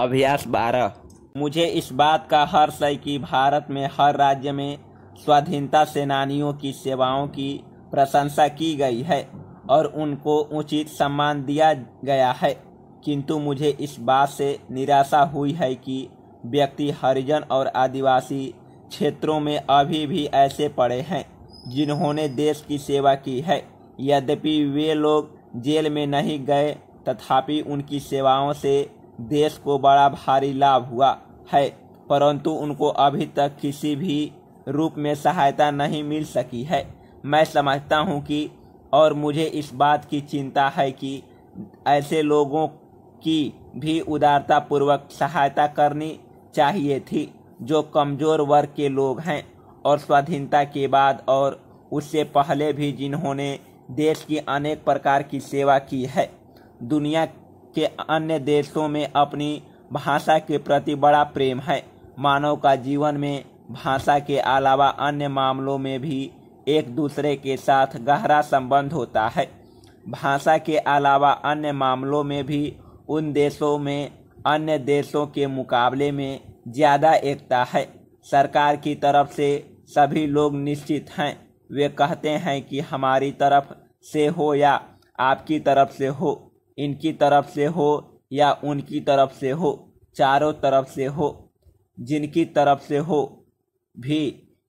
अभ्यास बारह मुझे इस बात का हर्ष है कि भारत में हर राज्य में स्वाधीनता सेनानियों की सेवाओं की प्रशंसा की गई है और उनको उचित सम्मान दिया गया है किंतु मुझे इस बात से निराशा हुई है कि व्यक्ति हरिजन और आदिवासी क्षेत्रों में अभी भी ऐसे पड़े हैं जिन्होंने देश की सेवा की है यद्यपि वे लोग जेल में नहीं गए तथापि उनकी सेवाओं से देश को बड़ा भारी लाभ हुआ है परंतु उनको अभी तक किसी भी रूप में सहायता नहीं मिल सकी है मैं समझता हूँ कि और मुझे इस बात की चिंता है कि ऐसे लोगों की भी उदारतापूर्वक सहायता करनी चाहिए थी जो कमज़ोर वर्ग के लोग हैं और स्वाधीनता के बाद और उससे पहले भी जिन्होंने देश की अनेक प्रकार की सेवा की है दुनिया के अन्य देशों में अपनी भाषा के प्रति बड़ा प्रेम है मानव का जीवन में भाषा के अलावा अन्य मामलों में भी एक दूसरे के साथ गहरा संबंध होता है भाषा के अलावा अन्य मामलों में भी उन देशों में अन्य देशों के मुकाबले में ज़्यादा एकता है सरकार की तरफ से सभी लोग निश्चित हैं वे कहते हैं कि हमारी तरफ से हो या आपकी तरफ से हो इनकी तरफ से हो या उनकी तरफ से हो चारों तरफ से हो जिनकी तरफ से हो भी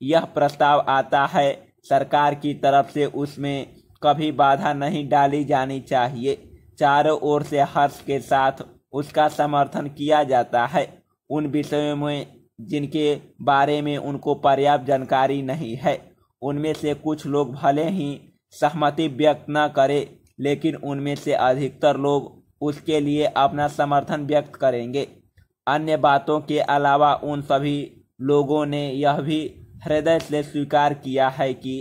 यह प्रस्ताव आता है सरकार की तरफ से उसमें कभी बाधा नहीं डाली जानी चाहिए चारों ओर से हर्ष के साथ उसका समर्थन किया जाता है उन विषयों में जिनके बारे में उनको पर्याप्त जानकारी नहीं है उनमें से कुछ लोग भले ही सहमति व्यक्त न करें लेकिन उनमें से अधिकतर लोग उसके लिए अपना समर्थन व्यक्त करेंगे अन्य बातों के अलावा उन सभी लोगों ने यह भी हृदय से स्वीकार किया है कि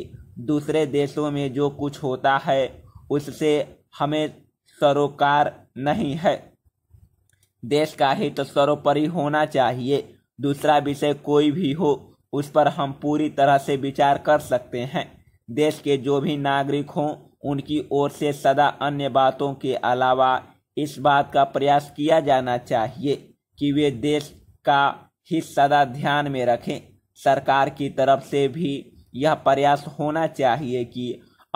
दूसरे देशों में जो कुछ होता है उससे हमें सरोकार नहीं है देश का हित सर्वोपरि होना चाहिए दूसरा विषय कोई भी हो उस पर हम पूरी तरह से विचार कर सकते हैं देश के जो भी नागरिक हों उनकी ओर से सदा अन्य बातों के अलावा इस बात का प्रयास किया जाना चाहिए कि वे देश का ही सदा ध्यान में रखें सरकार की तरफ से भी यह प्रयास होना चाहिए कि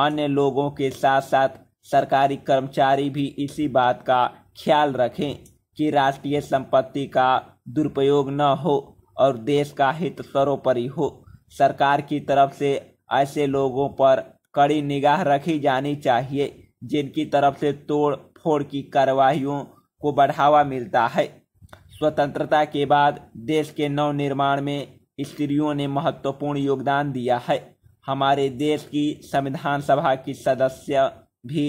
अन्य लोगों के साथ साथ सरकारी कर्मचारी भी इसी बात का ख्याल रखें कि राष्ट्रीय संपत्ति का दुरुपयोग न हो और देश का हित सरोपरि हो सरकार की तरफ से ऐसे लोगों पर कड़ी निगाह रखी जानी चाहिए जिनकी तरफ से तोड़ फोड़ की कार्रवाइयों को बढ़ावा मिलता है स्वतंत्रता के बाद देश के नवनिर्माण में स्त्रियों ने महत्वपूर्ण योगदान दिया है हमारे देश की संविधान सभा की सदस्य भी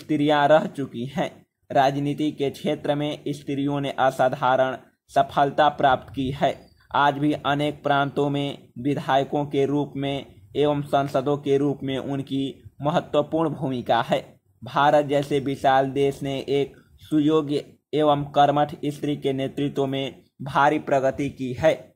स्त्रियां रह चुकी हैं राजनीति के क्षेत्र में स्त्रियों ने असाधारण सफलता प्राप्त की है आज भी अनेक प्रांतों में विधायकों के रूप में एवं संसदों के रूप में उनकी महत्वपूर्ण भूमिका है भारत जैसे विशाल देश ने एक सुयोग्य एवं कर्मठ स्त्री के नेतृत्व में भारी प्रगति की है